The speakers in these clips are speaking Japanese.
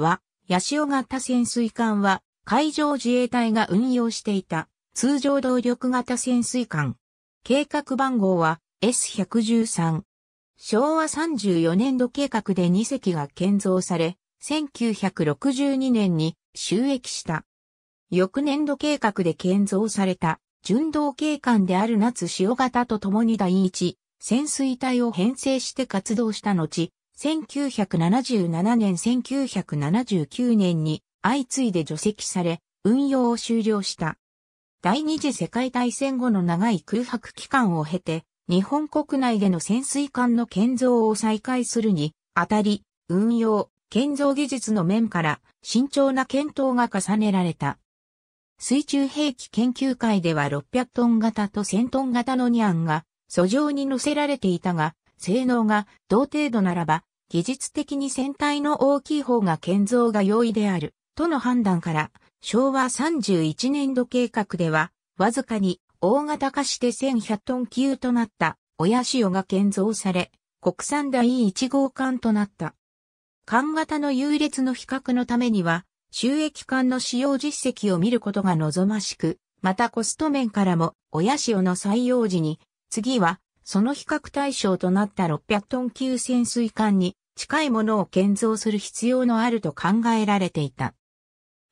は、八潮型潜水艦は、海上自衛隊が運用していた、通常動力型潜水艦。計画番号は S113。昭和34年度計画で2隻が建造され、1962年に収益した。翌年度計画で建造された、純道警官である夏潮型と共に第一、潜水隊を編成して活動した後、1977年1979年に相次いで除籍され、運用を終了した。第二次世界大戦後の長い空白期間を経て、日本国内での潜水艦の建造を再開するに、あたり、運用、建造技術の面から慎重な検討が重ねられた。水中兵器研究会では600トン型と1000トン型のニャンが、素上に乗せられていたが、性能が同程度ならば技術的に船体の大きい方が建造が容易である、との判断から、昭和31年度計画では、わずかに大型化して1100トン級となった親潮が建造され、国産第1号艦となった。艦型の優劣の比較のためには、収益艦の使用実績を見ることが望ましく、またコスト面からも、親潮の採用時に、次はその比較対象となった600トン級潜水艦に近いものを建造する必要のあると考えられていた。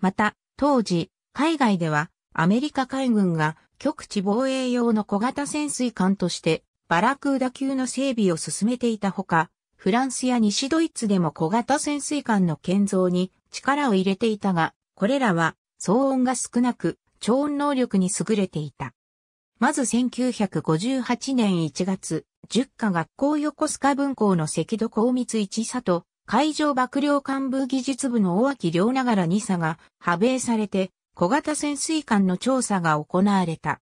また、当時、海外ではアメリカ海軍が極地防衛用の小型潜水艦としてバラクーダ級の整備を進めていたほか、フランスや西ドイツでも小型潜水艦の建造に力を入れていたが、これらは騒音が少なく、超音能力に優れていた。まず1958年1月、十家学校横須賀分校の関戸光光一と、海上幕僚幹部技術部の大脇良ながら2佐が派兵されて小型潜水艦の調査が行われた。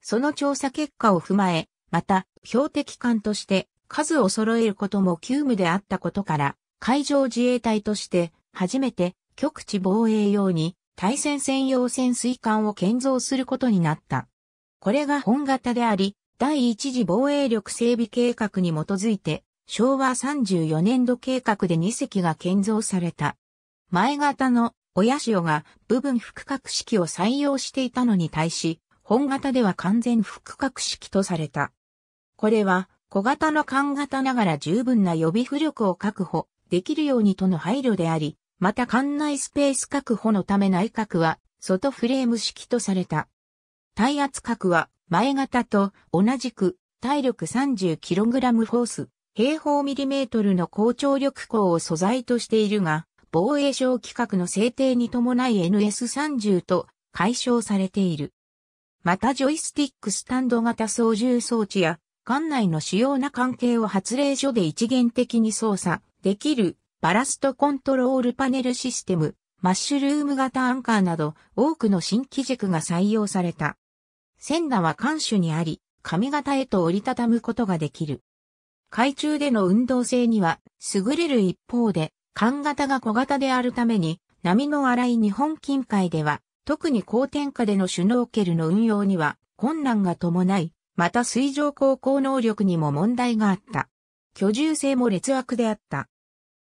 その調査結果を踏まえ、また標的艦として数を揃えることも急務であったことから、海上自衛隊として初めて極地防衛用に対戦専用潜水艦を建造することになった。これが本型であり、第一次防衛力整備計画に基づいて、昭和34年度計画で2隻が建造された。前型の親潮が部分複角式を採用していたのに対し、本型では完全複角式とされた。これは小型の艦型ながら十分な予備浮力を確保できるようにとの配慮であり、また艦内スペース確保のため内閣は外フレーム式とされた。体圧角は前型と同じく体力 30kg フォース平方ミリメートルの高張力光を素材としているが、防衛省規格の制定に伴い NS30 と解消されている。またジョイスティックスタンド型操縦装置や、艦内の主要な関係を発令所で一元的に操作できるバラストコントロールパネルシステム、マッシュルーム型アンカーなど多くの新機軸が採用された。線羅は艦首にあり、上型へと折りたたむことができる。海中での運動性には優れる一方で、艦型が小型であるために、波の荒い日本近海では、特に高天下でのシュノーケルの運用には困難が伴い、また水上航行能力にも問題があった。居住性も劣悪であった。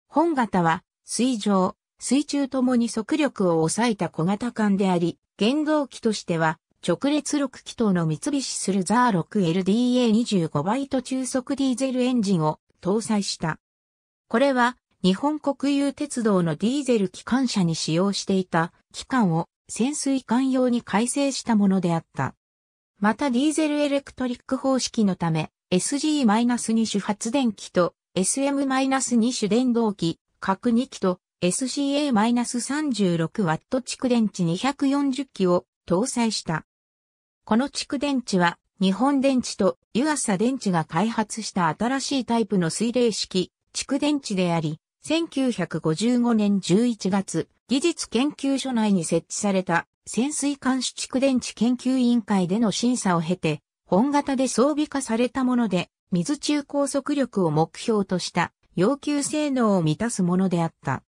本型は、水上、水中ともに速力を抑えた小型艦であり、原動機としては、直列6気筒の三菱スルザー 6LDA25 バイト中速ディーゼルエンジンを搭載した。これは日本国有鉄道のディーゼル機関車に使用していた機関を潜水艦用に改正したものであった。またディーゼルエレクトリック方式のため SG-2 種発電機と SM-2 種電動機各2機と SCA-36 ワット蓄電池240機を搭載した。この蓄電池は日本電池と湯浅電池が開発した新しいタイプの水冷式蓄電池であり、1955年11月、技術研究所内に設置された潜水艦視蓄電池研究委員会での審査を経て、本型で装備化されたもので、水中高速力を目標とした要求性能を満たすものであった。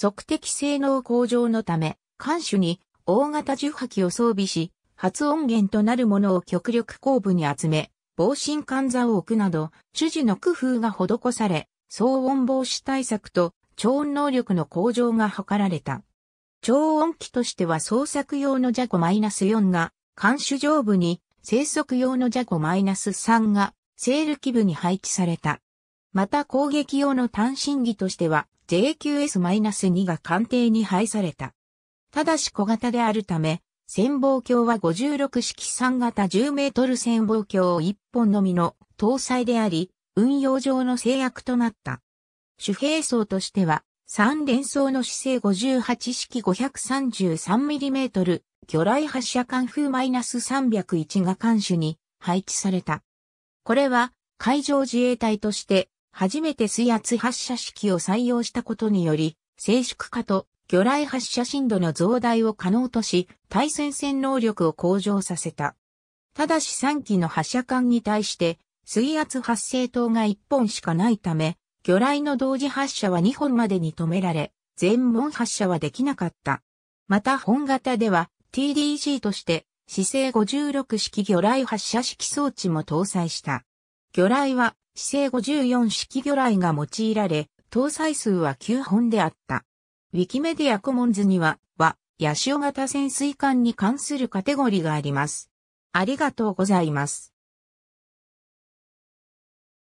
測的性能向上のため、艦首に大型重波器を装備し、発音源となるものを極力後部に集め、防振管座を置くなど、主事の工夫が施され、騒音防止対策と超音能力の向上が図られた。超音機としては創作用のジャゴ -4 が、監視上部に、生息用のジャゴ -3 が、セール機部に配置された。また攻撃用の単身機としては、JQS-2 が艦艇に配された。ただし小型であるため、潜望鏡は56式3型10メートル潜望鏡1本のみの搭載であり、運用上の制約となった。主兵装としては、3連装の姿勢58式 533mm 魚雷発射管風マイナス -301 が艦首に配置された。これは海上自衛隊として初めて水圧発射式を採用したことにより、静粛化と魚雷発射深度の増大を可能とし、対戦線能力を向上させた。ただし3機の発射管に対して、水圧発生灯が1本しかないため、魚雷の同時発射は2本までに止められ、全門発射はできなかった。また本型では TDG として姿勢56式魚雷発射式装置も搭載した。魚雷は姿勢54式魚雷が用いられ、搭載数は9本であった。ウィキメディアコモンズには、は、ヤシオ型潜水艦に関するカテゴリがあります。ありがとうございます。